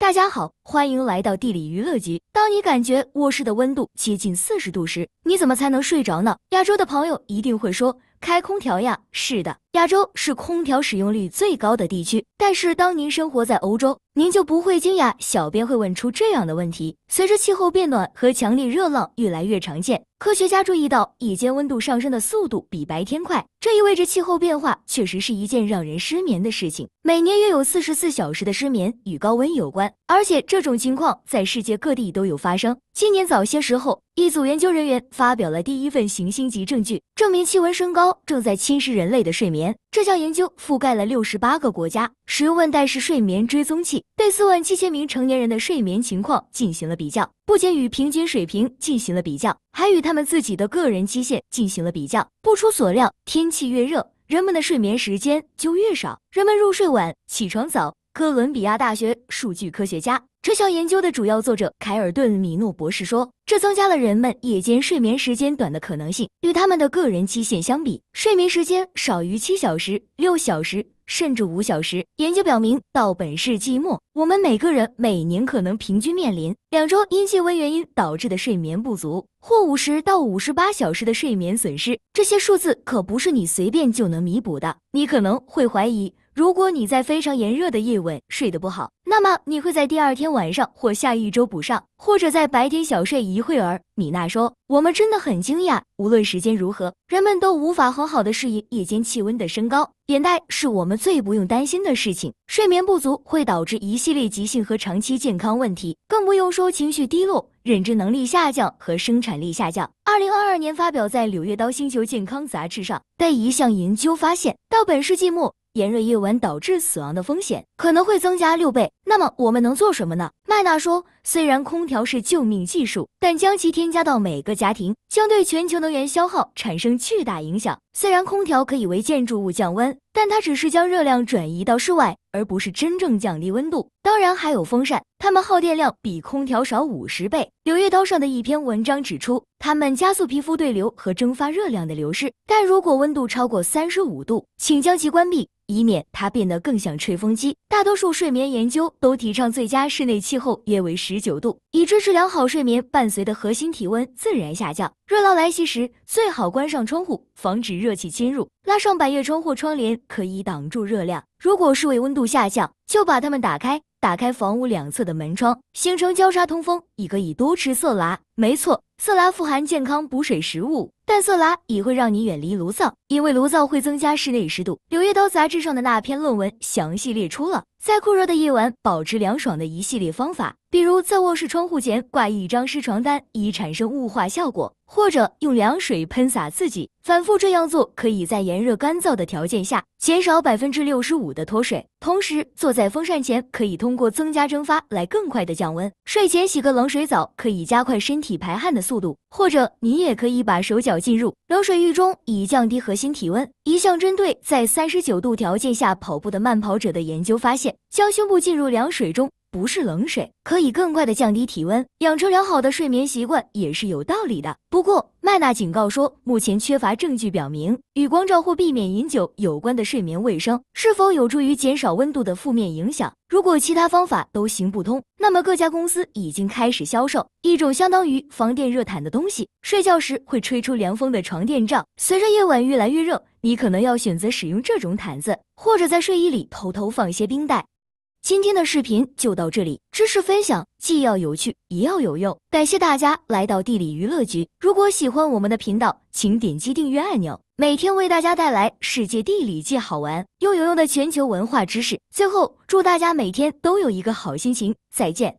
大家好，欢迎来到地理娱乐局。当你感觉卧室的温度接近四十度时，你怎么才能睡着呢？亚洲的朋友一定会说：“开空调呀。”是的。亚洲是空调使用率最高的地区，但是当您生活在欧洲，您就不会惊讶小编会问出这样的问题。随着气候变暖和强烈热浪越来越常见，科学家注意到夜间温度上升的速度比白天快，这意味着气候变化确实是一件让人失眠的事情。每年约有四十四小时的失眠与高温有关，而且这种情况在世界各地都有发生。今年早些时候，一组研究人员发表了第一份行星级证据，证明气温升高正在侵蚀人类的睡眠。这项研究覆盖了六十八个国家，使用腕带式睡眠追踪器对四万七千名成年人的睡眠情况进行了比较，不仅与平均水平进行了比较，还与他们自己的个人基线进行了比较。不出所料，天气越热，人们的睡眠时间就越少，人们入睡晚，起床早。哥伦比亚大学数据科学家、这项研究的主要作者凯尔顿·米诺博士说：“这增加了人们夜间睡眠时间短的可能性。与他们的个人期限相比，睡眠时间少于七小时、六小时，甚至五小时。研究表明，到本世纪末，我们每个人每年可能平均面临两周因气温原因导致的睡眠不足。”或五十到五十八小时的睡眠损失，这些数字可不是你随便就能弥补的。你可能会怀疑，如果你在非常炎热的夜晚睡得不好，那么你会在第二天晚上或下一周补上，或者在白天小睡一会儿。米娜说：“我们真的很惊讶，无论时间如何，人们都无法很好的适应夜间气温的升高。眼袋是我们最不用担心的事情。睡眠不足会导致一系列急性和长期健康问题，更不用说情绪低落。”认知能力下降和生产力下降。2022年发表在《柳叶刀：星球健康》杂志上的一项研究发现，到本世纪末，炎热夜晚导致死亡的风险可能会增加六倍。那么我们能做什么呢？麦娜说。虽然空调是救命技术，但将其添加到每个家庭，将对全球能源消耗产生巨大影响。虽然空调可以为建筑物降温，但它只是将热量转移到室外，而不是真正降低温度。当然，还有风扇，它们耗电量比空调少五十倍。《柳叶刀》上的一篇文章指出，它们加速皮肤对流和蒸发热量的流失。但如果温度超过三十五度，请将其关闭，以免它变得更像吹风机。大多数睡眠研究都提倡最佳室内气候约为十。十九度，以支持良好睡眠伴随的核心体温自然下降。热浪来袭时，最好关上窗户，防止热气侵入。拉上百叶窗或窗帘可以挡住热量。如果室外温度下降，就把它们打开。打开房屋两侧的门窗，形成交叉通风，也可以多吃色拉。没错，色拉富含健康补水食物，但色拉也会让你远离炉灶，因为炉灶会增加室内湿度。柳叶刀杂志上的那篇论文详细列出了。在酷热的夜晚保持凉爽的一系列方法，比如在卧室窗户前挂一张湿床单，以产生雾化效果，或者用凉水喷洒自己。反复这样做，可以在炎热干燥的条件下减少百分之六十五的脱水。同时，坐在风扇前可以通过增加蒸发来更快的降温。睡前洗个冷水澡可以加快身体排汗的速度，或者你也可以把手脚浸入冷水浴中，以降低核心体温。一项针对在三十九度条件下跑步的慢跑者的研究发现。将胸部浸入凉水中。不是冷水可以更快地降低体温，养成良好的睡眠习惯也是有道理的。不过麦娜警告说，目前缺乏证据表明与光照或避免饮酒有关的睡眠卫生是否有助于减少温度的负面影响。如果其他方法都行不通，那么各家公司已经开始销售一种相当于防电热毯的东西——睡觉时会吹出凉风的床垫罩。随着夜晚越来越热，你可能要选择使用这种毯子，或者在睡衣里偷偷放些冰袋。今天的视频就到这里。知识分享既要有趣，也要有用。感谢大家来到地理娱乐局。如果喜欢我们的频道，请点击订阅按钮，每天为大家带来世界地理既好玩又有用的全球文化知识。最后，祝大家每天都有一个好心情。再见。